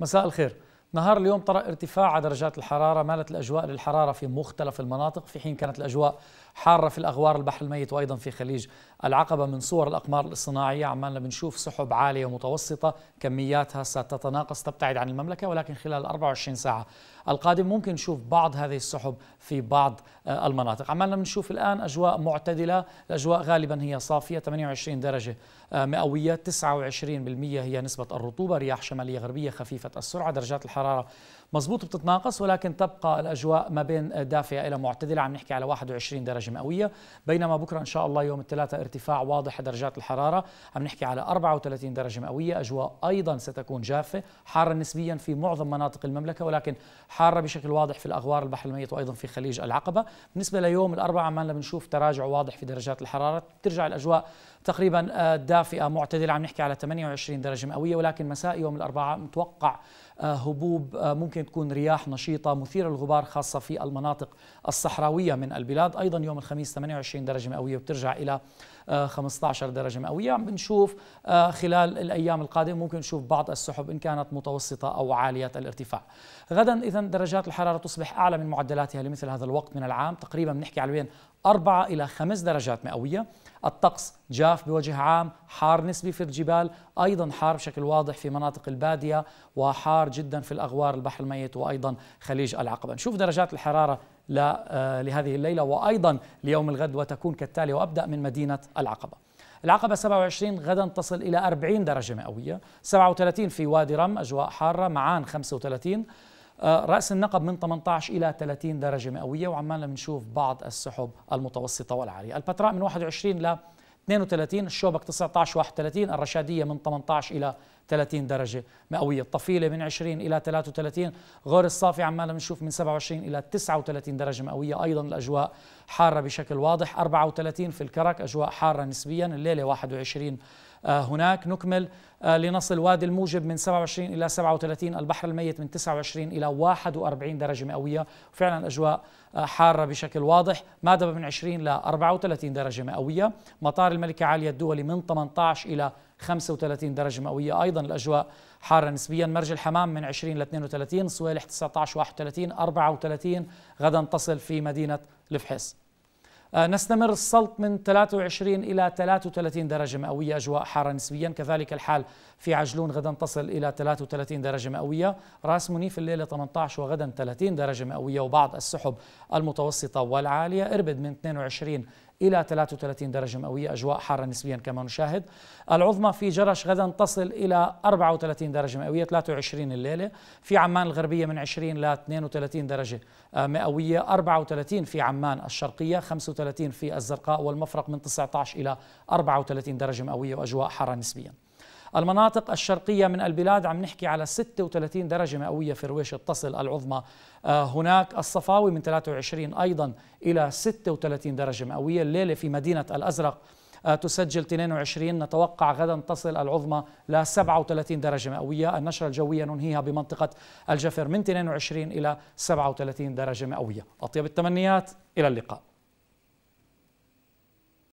مساء الخير نهار اليوم طرأ ارتفاع درجات الحرارة مالت الأجواء للحرارة في مختلف المناطق في حين كانت الأجواء حارة في الأغوار البحر الميت وأيضا في خليج العقبة من صور الأقمار الصناعية عمالنا بنشوف سحب عالية ومتوسطة كمياتها ستتناقص تبتعد عن المملكة ولكن خلال 24 ساعة القادم ممكن نشوف بعض هذه السحب في بعض آه، المناطق عمالنا بنشوف الآن أجواء معتدلة الأجواء غالبا هي صافية 28 درجة آه، مئوية 29% هي نسبة الرطوبة رياح شمالية غربية خفيفة السرعة درجات الحرارة الحراره مظبوط بتتناقص ولكن تبقى الاجواء ما بين دافئه الى معتدله عم نحكي على 21 درجه مئويه بينما بكره ان شاء الله يوم الثلاثاء ارتفاع واضح درجات الحراره عم نحكي على 34 درجه مئويه اجواء ايضا ستكون جافه حاره نسبيا في معظم مناطق المملكه ولكن حاره بشكل واضح في الاغوار البحر الميت وايضا في خليج العقبه بالنسبه ليوم الاربعاء عمالنا بنشوف تراجع واضح في درجات الحراره بترجع الاجواء تقريبا آه، دافئه معتدله عم نحكي على 28 درجه مئويه ولكن مساء يوم الاربعاء متوقع آه، هبوط رطوب آه، ممكن تكون رياح نشيطة مثيرة للغبار خاصة في المناطق الصحراوية من البلاد أيضا يوم الخميس 28 درجة مئوية وبترجع إلى 15 آه، درجة مئوية عم بنشوف آه، خلال الأيام القادمة ممكن نشوف بعض السحب إن كانت متوسطة أو عالية الارتفاع غدا إذا درجات الحرارة تصبح أعلى من معدلاتها لمثل هذا الوقت من العام تقريبا بنحكي على بين 4 إلى 5 درجات مئوية الطقس جاف بوجه عام حار نسبي في الجبال أيضا حار بشكل واضح في مناطق البادية وحار جدا في الأغوار البحر الميت وأيضا خليج العقبة نشوف درجات الحرارة آه، لهذه الليلة وأيضا ليوم الغد وتكون كالتالي وأبدأ من مدينة العقبة العقبة 27 غدا تصل إلى 40 درجة مئوية 37 في وادي رم أجواء حارة معان 35 آه، رأس النقب من 18 إلى 30 درجة مئوية وعمالنا بنشوف بعض السحب المتوسطة والعالية البتراء من 21 ل 32 الشوبك 19 31 الرشادية من 18 إلى 30 درجة مئوية الطفيلة من 20 إلى 33 غور الصافي عمالنا بنشوف من 27 إلى 39 درجة مئوية أيضا الأجواء حارة بشكل واضح 34 في الكرك أجواء حارة نسبيا الليلة 21 آه، هناك نكمل آه، لنصل وادي الموجب من 27 إلى 37 البحر الميت من 29 إلى 41 درجة مئوية فعلا أجواء آه، حارة بشكل واضح مادبة من 20 ل 34 درجة مئوية مطار الملكة عالية الدولي من 18 إلى 35 درجة مئوية أيضا الأجواء حارة نسبيا مرج الحمام من 20 ل 32 صويلح 19 31 34 غدا تصل في مدينة الفحيص آه، نستمر السلط من 23 إلى 33 درجة مئوية أجواء حارة نسبيا كذلك الحال في عجلون غدا تصل إلى 33 درجة مئوية راس منيف الليلة 18 وغدا 30 درجة مئوية وبعض السحب المتوسطة والعالية إربد من 22 إلى 33 درجة مئوية أجواء حارة نسبيا كما نشاهد العظمى في جرش غدا تصل إلى 34 درجة مئوية 23 الليلة في عمان الغربية من 20 ل 32 درجة آه، مئوية 34 في عمان الشرقية 35 في الزرقاء والمفرق من 19 إلى 34 درجة مئوية وأجواء حارة نسبياً المناطق الشرقية من البلاد عم نحكي على 36 درجة مئوية في رويش التصل العظمى آه، هناك الصفاوي من 23 أيضا إلى 36 درجة مئوية الليلة في مدينة الأزرق آه، تسجل 22 نتوقع غدا تصل العظمى ل 37 درجة مئوية النشرة الجوية ننهيها بمنطقة الجفر من 22 إلى 37 درجة مئوية أطيب التمنيات إلى اللقاء